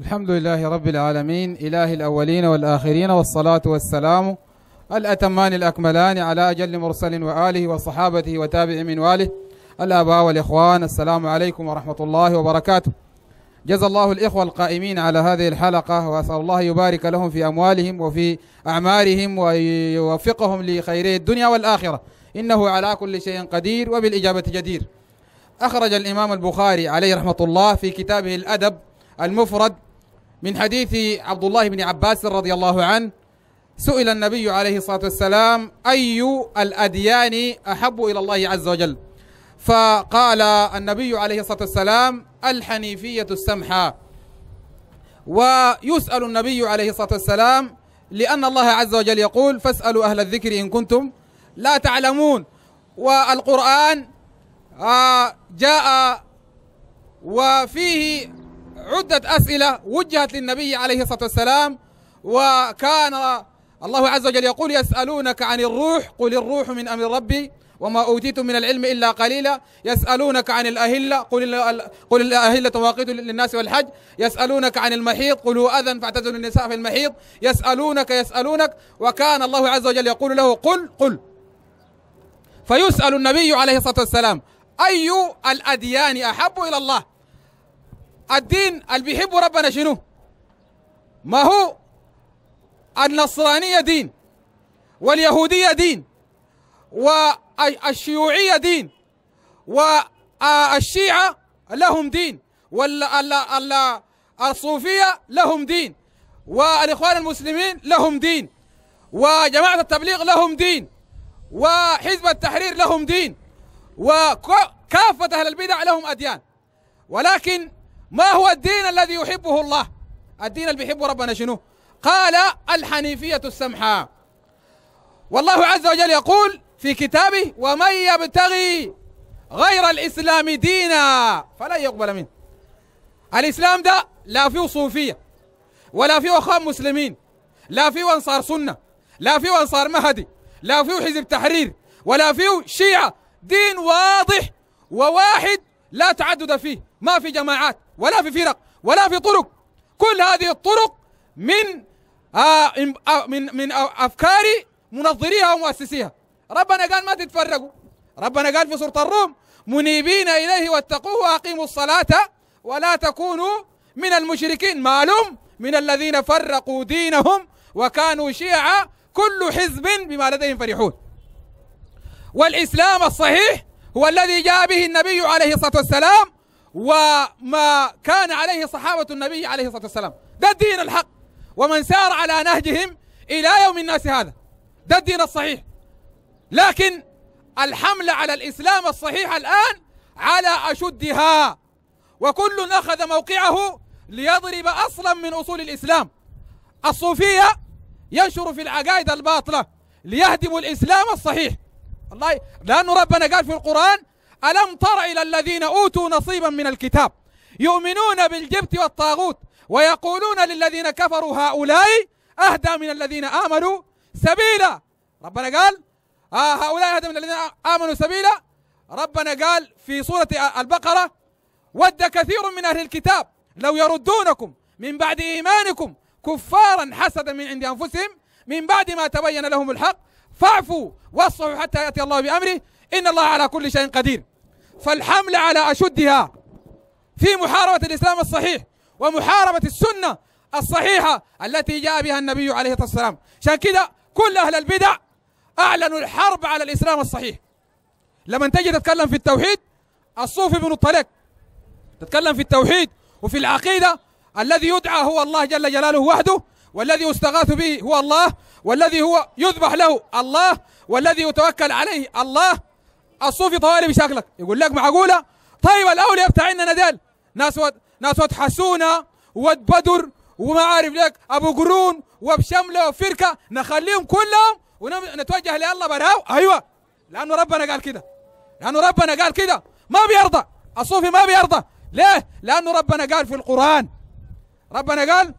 الحمد لله رب العالمين إله الأولين والآخرين والصلاة والسلام الأتمان الأكملان على أجل مرسل وآله وصحابته وتابع من واله الآباء والإخوان السلام عليكم ورحمة الله وبركاته جزا الله الإخوة القائمين على هذه الحلقة وأسأل الله يبارك لهم في أموالهم وفي أعمارهم ويوفقهم لخيري الدنيا والآخرة إنه على كل شيء قدير وبالإجابة جدير أخرج الإمام البخاري عليه رحمة الله في كتابه الأدب المفرد من حديث عبد الله بن عباس رضي الله عنه سئل النبي عليه الصلاة والسلام أي الأديان أحب إلى الله عز وجل فقال النبي عليه الصلاة والسلام الحنيفية السمحة ويسأل النبي عليه الصلاة والسلام لأن الله عز وجل يقول فاسألوا أهل الذكر إن كنتم لا تعلمون والقرآن آه، جاء وفيه عدة أسئلة وجهت للنبي عليه الصلاة والسلام وكان الله عز وجل يقول يسألونك عن الروح قل الروح من أمر ربي وما أوتيتم من العلم إلا قليلا يسألونك عن الأهلة قل قل الأهلة واقيت للناس والحج يسألونك عن المحيط قل هو أذى فاعتزلوا النساء في المحيط يسألونك يسألونك وكان الله عز وجل يقول له قل قل فيسأل النبي عليه الصلاة والسلام أي الأديان أحب إلى الله الدين اللي بيحبه ربنا شنو ما هو النصرانية دين واليهودية دين والشيوعية دين والشيعة لهم دين والصوفية لهم دين والإخوان المسلمين لهم دين وجماعة التبليغ لهم دين وحزب التحرير لهم دين وكافة أهل البدع لهم أديان ولكن ما هو الدين الذي يحبه الله الدين اللي بيحبه ربنا شنو قال الحنيفية السمحة والله عز وجل يقول في كتابه ومن يبتغي غير الإسلام دينا فلا يقبل منه الإسلام ده لا فيه صوفية ولا فيه أخوان مسلمين لا فيه أنصار سنة لا فيه أنصار مهدي لا فيه حزب تحرير ولا فيه شيعة دين واضح وواحد لا تعدد فيه ما في جماعات ولا في فرق ولا في طرق كل هذه الطرق من آه، آه، من من افكار منظريها ومؤسسيها ربنا قال ما تتفرقوا ربنا قال في سوره الروم منيبين اليه واتقوه واقيموا الصلاه ولا تكونوا من المشركين معلوم من الذين فرقوا دينهم وكانوا شيعا كل حزب بما لديهم فرحون والاسلام الصحيح هو الذي جاء به النبي عليه الصلاه والسلام وما كان عليه صحابة النبي عليه الصلاة والسلام ده الدين الحق ومن سار على نهجهم إلى يوم الناس هذا ده الدين الصحيح لكن الحملة على الإسلام الصحيح الآن على أشدها وكل أخذ موقعه ليضرب أصلا من أصول الإسلام الصوفية ينشر في العقائد الباطلة ليهدموا الإسلام الصحيح الله لأن ربنا قال في القرآن ألم تر إلى الذين أوتوا نصيبا من الكتاب يؤمنون بالجبت والطاغوت ويقولون للذين كفروا هؤلاء أهدى من الذين آمنوا سبيلا ربنا قال آه هؤلاء أهدى من الذين آمنوا سبيلا ربنا قال في سورة البقرة ود كثير من أهل الكتاب لو يردونكم من بعد إيمانكم كفارا حسدا من عند أنفسهم من بعد ما تبين لهم الحق فاعفوا واصلحوا حتى يأتي الله بأمره إن الله على كل شيء قدير فالحملة على أشدها في محاربة الإسلام الصحيح ومحاربة السنة الصحيحة التي جاء بها النبي عليه الصلاة والسلام عشان كده كل أهل البدع أعلنوا الحرب على الإسلام الصحيح لما تجي تتكلم في التوحيد الصوفي بن الطلق تتكلم في التوحيد وفي العقيدة الذي يدعى هو الله جل جلاله وحده والذي يستغاث به هو الله والذي هو يذبح له الله والذي يتوكل عليه الله الصوفي طوالي بشكلك يقول لك معقوله طيب الاولياء بتاعنا ديل ناس ود ناس ود حسونه ود بدر وما عارف لك ابو قرون وبشمله وفركه نخليهم كلهم ونتوجه لله براو ايوه لانه ربنا قال كده لانه ربنا قال كده ما بيرضى الصوفي ما بيرضى ليه؟ لانه ربنا قال في القران ربنا قال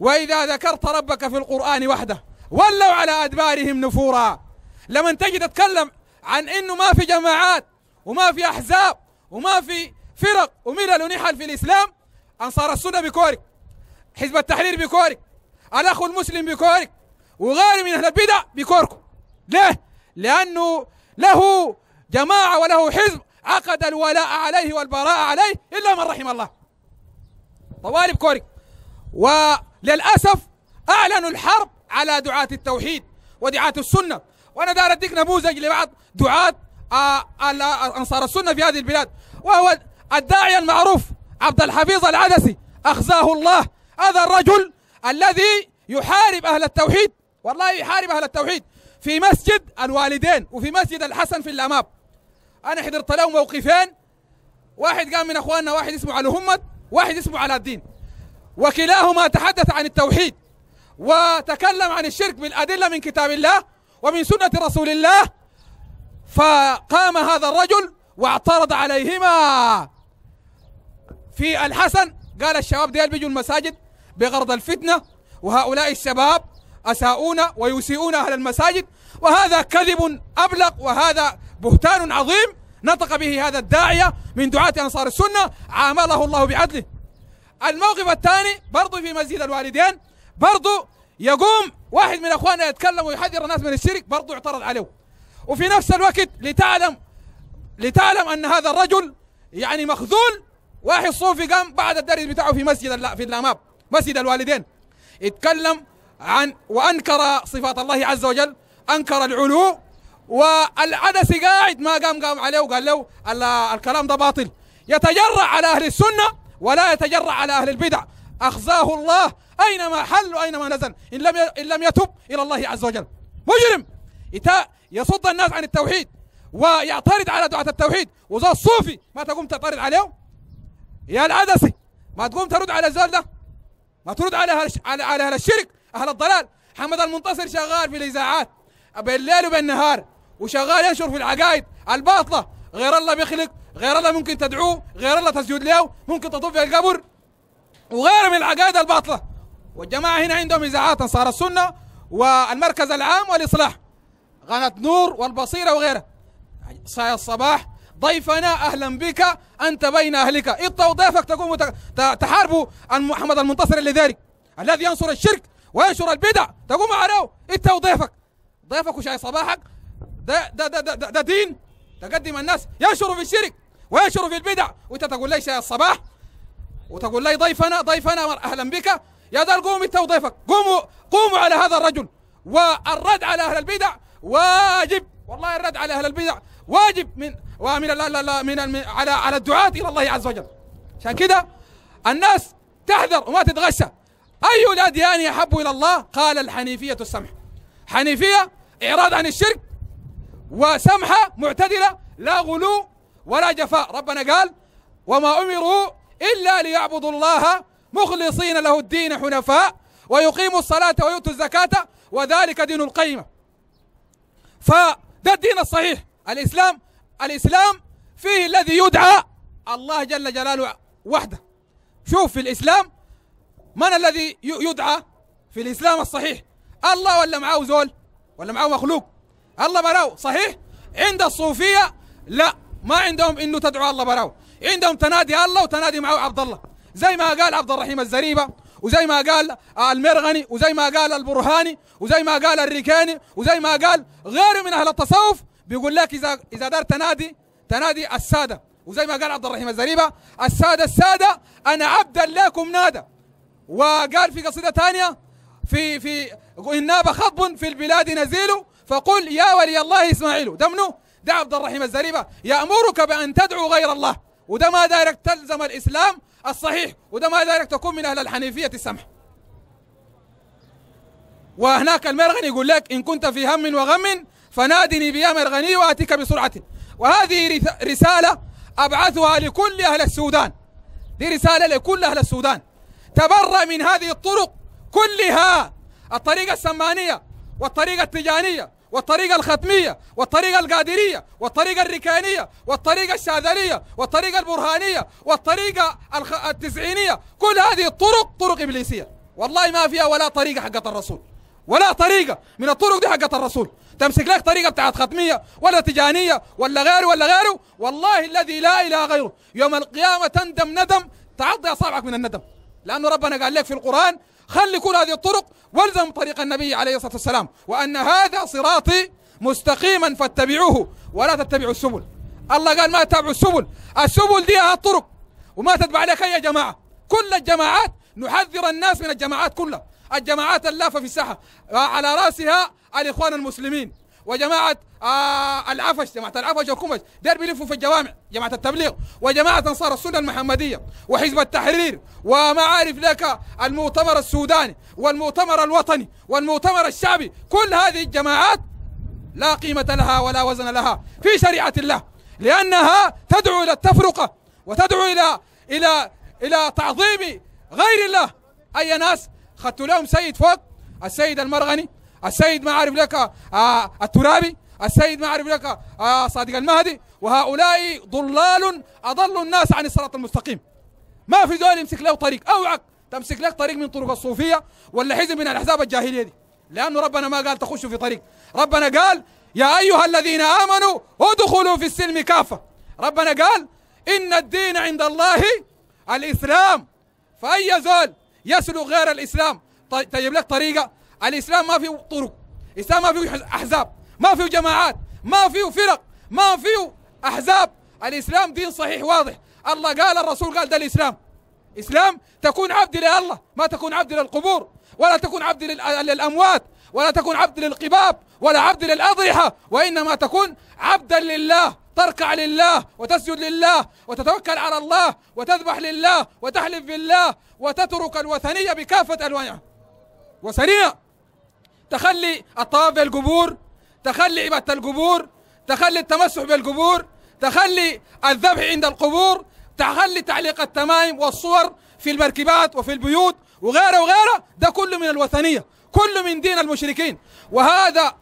واذا ذكرت ربك في القران وحده ولوا على ادبارهم نفورا لما تجي تتكلم عن انه ما في جماعات وما في احزاب وما في فرق وملل ونحل في الاسلام انصار السنه بكورك حزب التحرير بكورك الاخ المسلم بكورك وغير من اهل البدع بكوركم ليه؟ لانه له جماعه وله حزب عقد الولاء عليه والبراء عليه الا من رحم الله طوالي بكورك وللاسف اعلنوا الحرب على دعاة التوحيد ودعاة السنه وانا دار اديك نموذج لبعض دعاة آه، انصار السنه في هذه البلاد وهو الداعي المعروف عبد الحفيظ العدسي اخزاه الله هذا الرجل الذي يحارب اهل التوحيد والله يحارب اهل التوحيد في مسجد الوالدين وفي مسجد الحسن في الامام انا حضرت له موقفين واحد قام من اخواننا واحد اسمه علي همد واحد اسمه علاء الدين وكلاهما تحدث عن التوحيد وتكلم عن الشرك بالادله من كتاب الله ومن سنة رسول الله فقام هذا الرجل واعترض عليهما في الحسن قال الشباب ديال بيجوا المساجد بغرض الفتنة وهؤلاء الشباب أساؤون ويسيئون أهل المساجد وهذا كذب أبلغ وهذا بهتان عظيم نطق به هذا الداعية من دعاة أنصار السنة عامله الله بعدله الموقف الثاني برضو في مسجد الوالدين برضو يقوم واحد من اخواننا يتكلم ويحذر الناس من الشرك برضه يعترض عليه وفي نفس الوقت لتعلم لتعلم ان هذا الرجل يعني مخذول واحد صوفي قام بعد الدرس بتاعه في مسجد في اللاماب مسجد الوالدين اتكلم عن وانكر صفات الله عز وجل انكر العلو والعدس قاعد ما قام قام عليه وقال له الكلام ده باطل يتجرع على اهل السنه ولا يتجرع على اهل البدع أخزاه الله أينما حل وأينما نزل إن لم إن لم يتب إلى الله عز وجل مجرم يصد الناس عن التوحيد ويعترض على دعاة التوحيد وزاد الصوفي ما تقوم تعترض عليهم يا العدسي ما تقوم ترد على الزول ده ما ترد على على على أهل الشرك أهل الضلال حمد المنتصر شغال في الإذاعات بالليل وبالنهار وشغال ينشر في العقائد الباطلة غير الله بيخلق غير الله ممكن تدعوه غير الله تسجد له ممكن تطوف في القبر وغيره من العقائد الباطلة والجماعة هنا عندهم إذاعات أنصار السنة والمركز العام والإصلاح قناة نور والبصيرة وغيرها صايا الصباح ضيفنا أهلا بك أنت بين أهلك إبطى ضيفك تقوم تحاربوا محمد المنتصر لذلك الذي ينصر الشرك وينشر البدع تقوم عليه انت وضيفك ضيفك وشاي صباحك ده ده ده, ده, ده, ده دين تقدم الناس ينشروا في الشرك وينشروا في البدع وانت تقول ليش يا الصباح وتقول لي ضيفنا ضيفنا اهلا بك يا دار قوم انت وضيفك قوموا قوموا على هذا الرجل والرد على اهل البدع واجب والله الرد على اهل البدع واجب من ومن لا لا لا من على على الدعاة الى الله عز وجل عشان كده الناس تحذر وما تتغشى اي الاديان يعني احب الى الله قال الحنيفيه السمح حنيفيه اعراض عن الشرك وسمحه معتدله لا غلو ولا جفاء ربنا قال وما امروا إلا ليعبدوا الله مخلصين له الدين حنفاء ويقيموا الصلاة ويؤتوا الزكاة وذلك دين القيمة فده الدين الصحيح الإسلام الإسلام فيه الذي يدعى الله جل جلاله وحده شوف في الإسلام من الذي يدعى في الإسلام الصحيح الله ولا معاه زول ولا معاه مخلوق الله براو صحيح عند الصوفية لا ما عندهم انه تدعو الله براو عندهم تنادي الله وتنادي معه عبد الله زي ما قال عبد الرحيم الزريبه وزي ما قال المرغني وزي ما قال البرهاني وزي ما قال الركاني وزي ما قال غيره من اهل التصوف بيقول لك اذا اذا دار تنادي تنادي الساده وزي ما قال عبد الرحيم الزريبه الساده الساده انا عبدا لكم نادى وقال في قصيده ثانيه في في إن ناب خطب في البلاد نزيل فقل يا ولي الله اسماعيل ده منو؟ ده عبد الرحيم الزريبه يامرك بان تدعو غير الله وده ما دايرك تلزم الإسلام الصحيح وده ما دايرك تكون من أهل الحنيفية السمح وهناك المرغني يقول لك إن كنت في هم وغم فنادني بيا مرغني وأتيك بسرعة وهذه رسالة أبعثها لكل أهل السودان دي رسالة لكل أهل السودان تبرأ من هذه الطرق كلها الطريقة السمانية والطريقة التجانية والطريقة الختمية والطريقة القادرية والطريقة الركانية والطريقة الشاذلية والطريقة البرهانية والطريقة التسعينية كل هذه الطرق طرق إبليسية والله ما فيها ولا طريقة حقة الرسول ولا طريقة من الطرق دي حقة الرسول تمسك لك طريقة بتاعت ختمية ولا تجانية ولا غيره ولا غيره والله الذي لا إله غيره يوم القيامة تندم ندم تعض أصابعك من الندم لأنه ربنا قال لك في القرآن خلي كل هذه الطرق والزم طريق النبي عليه الصلاة والسلام وأن هذا صراطي مستقيما فاتبعوه ولا تتبعوا السبل الله قال ما تتبعوا السبل السبل دي الطرق وما تتبع لك يا جماعة كل الجماعات نحذر الناس من الجماعات كلها الجماعات اللافة في الساحة على رأسها الإخوان المسلمين وجماعه آه العفش جماعه العفش وكمش دير بيلفوا في الجوامع جماعه التبليغ وجماعه انصار السنه المحمديه وحزب التحرير وما عارف لك المؤتمر السوداني والمؤتمر الوطني والمؤتمر الشعبي كل هذه الجماعات لا قيمه لها ولا وزن لها في شريعه الله لانها تدعو الى التفرقه وتدعو الى الى الى تعظيم غير الله اي ناس خدت لهم سيد فوق السيد المرغني السيد ما عارف لك آه، الترابي السيد ما عارف لك آه، صادق المهدي وهؤلاء ضلال أضل الناس عن الصراط المستقيم ما في دول يمسك له طريق أوعك تمسك لك طريق من طرق الصوفية ولا حزب من الأحزاب الجاهلية دي لأنه ربنا ما قال تخشوا في طريق ربنا قال يا أيها الذين آمنوا ادخلوا في السلم كافة ربنا قال إن الدين عند الله الإسلام فأي زول يسلك غير الإسلام طيب لك طريقة الاسلام ما فيه طرق الاسلام ما فيه احزاب ما فيه جماعات ما فيه فرق ما فيه احزاب الاسلام دين صحيح واضح الله قال الرسول قال ده الاسلام اسلام تكون عبد لله ما تكون عبد للقبور ولا تكون عبد للاموات ولا تكون عبد للقباب ولا عبد للاضرحه وانما تكون عبدا لله تركع لله وتسجد لله وتتوكل على الله وتذبح لله وتحلف بالله وتترك الوثنيه بكافه الوانها وسريع تخلي الطواف بالقبور تخلي عبادة القبور تخلي التمسح بالقبور تخلي الذبح عند القبور تخلي تعليق التمائم والصور في المركبات وفي البيوت وغيره وغيره ده كله من الوثنية كله من دين المشركين وهذا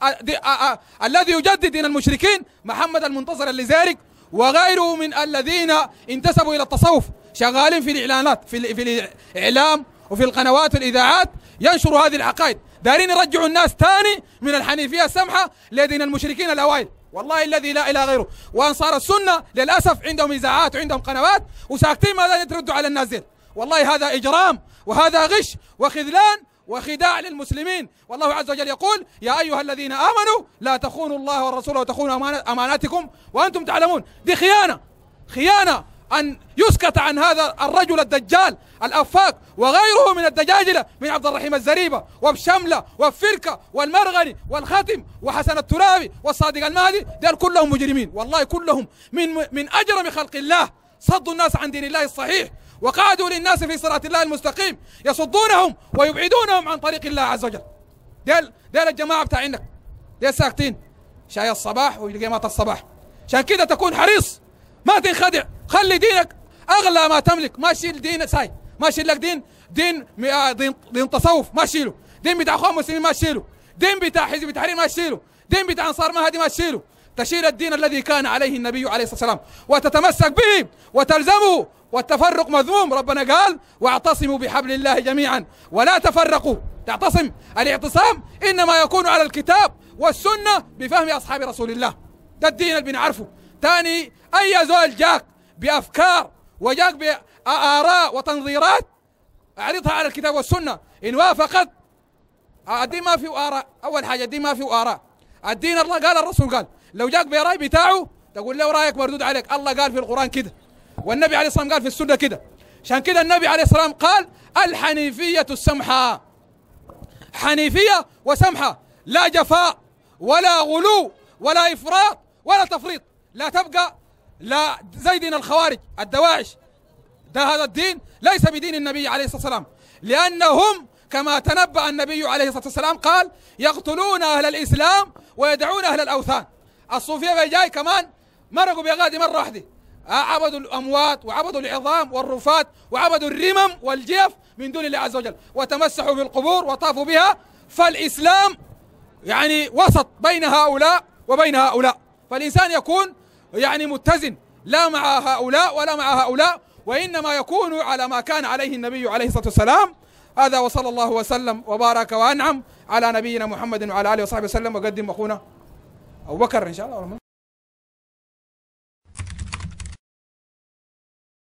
الذي يجدد دين المشركين محمد المنتظر لذلك وغيره من الذين انتسبوا إلى التصوف شغالين في الإعلانات في الإعلام وفي القنوات والإذاعات ينشروا هذه العقائد دارين يرجعوا الناس ثاني من الحنيفية السمحة لدين المشركين الأوائل والله الذي لا إله غيره وأنصار السنة للأسف عندهم إذاعات وعندهم قنوات وساكتين ماذا يتردوا على الناس دي والله هذا إجرام وهذا غش وخذلان وخداع للمسلمين والله عز وجل يقول يا أيها الذين آمنوا لا تخونوا الله والرسول وتخونوا أماناتكم وأنتم تعلمون دي خيانة خيانة أن يسكت عن هذا الرجل الدجال الأفاق وغيره من الدجاجلة من عبد الرحيم الزريبة وبشملة والفركة والمرغني والختم وحسن الترابي والصادق المهدي دول كلهم مجرمين والله كلهم من من أجرم خلق الله صدوا الناس عن دين الله الصحيح وقعدوا للناس في صراط الله المستقيم يصدونهم ويبعدونهم عن طريق الله عز وجل ديال ديال الجماعة بتاعينك ديال ساكتين شاي الصباح وجماعة الصباح عشان كده تكون حريص ما تنخدع خلي دينك اغلى ما تملك ما تشيل دين ساي ما تشيل لك دين دين دين, دين تصوف ما شيله دين بتاع اخوان مسلمين ما شيله دين بتاع حزب التحرير ما شيله دين بتاع انصار مهدي ما شيله تشيل الدين الذي كان عليه النبي عليه الصلاه والسلام وتتمسك به وتلزمه والتفرق مذموم ربنا قال واعتصموا بحبل الله جميعا ولا تفرقوا تعتصم الاعتصام انما يكون على الكتاب والسنه بفهم اصحاب رسول الله ده الدين اللي بنعرفه تاني اي زول جاك بأفكار وجاك بآراء وتنظيرات أعرضها على الكتاب والسنة إن وافقت الدين ما فيه آراء أول حاجة الدين ما فيه آراء الدين الله قال الرسول قال لو جاك برأي بتاعه تقول له رأيك مردود عليك الله قال في القرآن كده والنبي عليه الصلاة والسلام قال في السنة كده عشان كده النبي عليه الصلاة والسلام قال الحنيفية السمحة حنيفية وسمحة لا جفاء ولا غلو ولا إفراط ولا تفريط لا تبقى لا زي دين الخوارج الدواعش ده هذا الدين ليس بدين النبي عليه الصلاة والسلام لأنهم كما تنبأ النبي عليه الصلاة والسلام قال يقتلون أهل الإسلام ويدعون أهل الأوثان الصوفية جاي كمان مرقوا بغادي مرة واحدة آه، عبدوا الأموات وعبدوا العظام والرفات وعبدوا الرمم والجيف من دون الله عز وجل وتمسحوا بالقبور وطافوا بها فالإسلام يعني وسط بين هؤلاء وبين هؤلاء فالإنسان يكون يعني متزن لا مع هؤلاء ولا مع هؤلاء وإنما يكون على ما كان عليه النبي عليه الصلاة والسلام هذا وصلى الله وسلم وبارك وأنعم على نبينا محمد وعلى آله وصحبه وسلم وقدم أخونا أبو بكر إن شاء الله